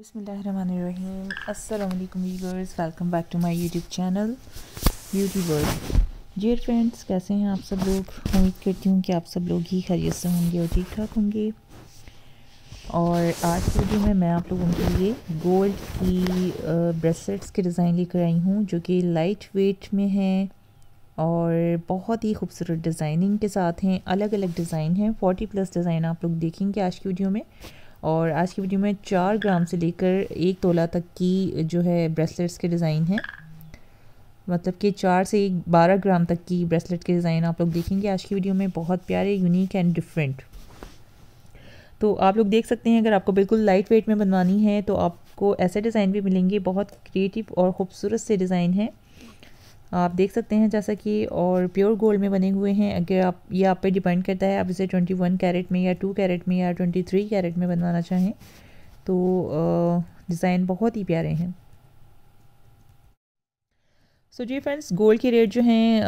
बिसमीम viewers welcome back to my YouTube channel beauty world dear friends कैसे हैं आप सब लोग उम्मीद करती हूँ कि आप सब लोग ही खैरियत से होंगे और ठीक ठाक होंगे और आज की वीडियो में मैं आप लोगों के लिए गोल्ड की ब्रेसलेट्स के डिज़ाइन लेकर आई हूँ जो कि लाइट वेट में हैं और बहुत ही खूबसूरत डिज़ाइनिंग के साथ हैं अलग अलग डिज़ाइन हैं फोर्टी प्लस डिज़ाइन आप लोग देखेंगे आज की वीडियो में और आज की वीडियो में चार ग्राम से लेकर एक तोला तक की जो है ब्रेसलेट्स के डिज़ाइन हैं मतलब कि चार से एक बारह ग्राम तक की ब्रेसलेट के डिज़ाइन आप लोग देखेंगे आज की वीडियो में बहुत प्यारे यूनिक एंड डिफरेंट तो आप लोग देख सकते हैं अगर आपको बिल्कुल लाइट वेट में बनवानी है तो आपको ऐसे डिज़ाइन भी मिलेंगे बहुत क्रिएटिव और ख़ूबसूरत से डिज़ाइन हैं आप देख सकते हैं जैसा कि और प्योर गोल्ड में बने हुए हैं अगर आप ये आप पे डिपेंड करता है आप इसे 21 कैरेट में या 2 कैरेट में या 23 कैरेट में बनवाना चाहें तो डिज़ाइन बहुत ही प्यारे हैं सो जी फ्रेंड्स गोल्ड के रेट जो हैं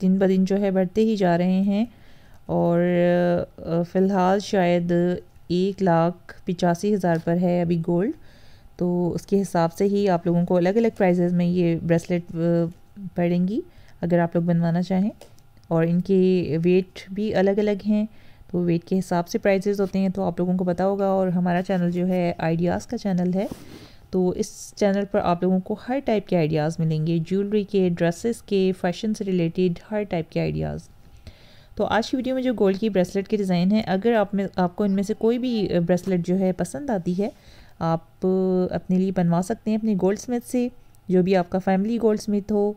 दिन ब दिन जो है बढ़ते ही जा रहे हैं और फ़िलहाल शायद एक लाख पिचासी हज़ार पर है अभी गोल्ड तो उसके हिसाब से ही आप लोगों को अलग अलग प्राइजेज़ में ये ब्रेसलेट पड़ेंगी अगर आप लोग बनवाना चाहें और इनके वेट भी अलग अलग हैं तो वेट के हिसाब से प्राइजेज़ होते हैं तो आप लोगों को पता होगा और हमारा चैनल जो है आइडियाज़ का चैनल है तो इस चैनल पर आप लोगों को हर टाइप के आइडियाज़ मिलेंगे ज्वेलरी के ड्रेसेस के फैशन से रिलेटेड हर टाइप के आइडियाज़ तो आज की वीडियो में जो गोल्ड की ब्रेसलेट के डिज़ाइन है अगर आप में आपको इनमें से कोई भी ब्रेसलेट जो है पसंद आती है आप अपने लिए बनवा सकते हैं अपने गोल्ड स्मिथ से जो भी आपका फैमिली गोल्ड स्मिथ हो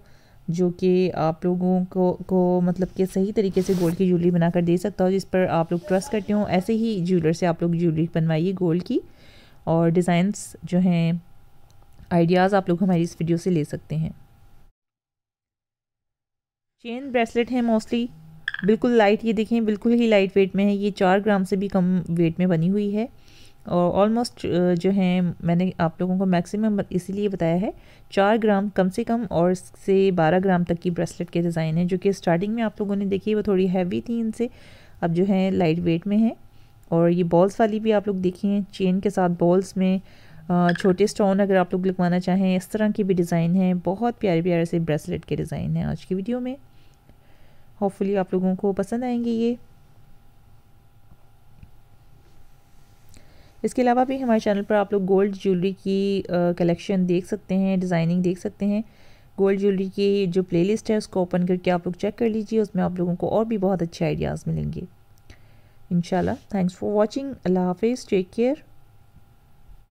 जो कि आप लोगों को को मतलब कि सही तरीके से गोल्ड की ज्वेलरी बनाकर दे सकता हो जिस पर आप लोग ट्रस्ट करते हो ऐसे ही ज्वेलर से आप लोग ज्वेलरी बनवाइए गोल्ड की और डिज़ाइंस जो हैं आइडियाज़ आप लोग हमारी इस वीडियो से ले सकते हैं चेन ब्रेसलेट है मोस्टली बिल्कुल लाइट ये देखें बिल्कुल ही लाइट वेट में है ये चार ग्राम से भी कम वेट में बनी हुई है और ऑलमोस्ट जो है मैंने आप लोगों को मैक्सिमम इसीलिए बताया है चार ग्राम कम से कम और से बारह ग्राम तक की ब्रेसलेट के डिज़ाइन है जो कि स्टार्टिंग में आप लोगों ने देखी वो थोड़ी हैवी थी इनसे अब जो है लाइट वेट में है और ये बॉल्स वाली भी आप लोग देखी हैं चेन के साथ बॉल्स में छोटे स्टोन अगर आप लोग लगवाना चाहें इस तरह की भी डिज़ाइन है बहुत प्यारे प्यारे से ब्रेसलेट के डिज़ाइन हैं आज की वीडियो में होपफुली आप लोगों को पसंद आएंगे ये इसके अलावा भी हमारे चैनल पर आप लोग गोल्ड ज्वेलरी की कलेक्शन देख सकते हैं डिज़ाइनिंग देख सकते हैं गोल्ड ज्वेलरी की जो प्लेलिस्ट है उसको ओपन करके आप लोग चेक कर लीजिए उसमें आप लोगों को और भी बहुत अच्छे आइडियाज़ मिलेंगे इन थैंक्स फॉर वॉचिंग अल्लाह हाफिज़ टेक केयर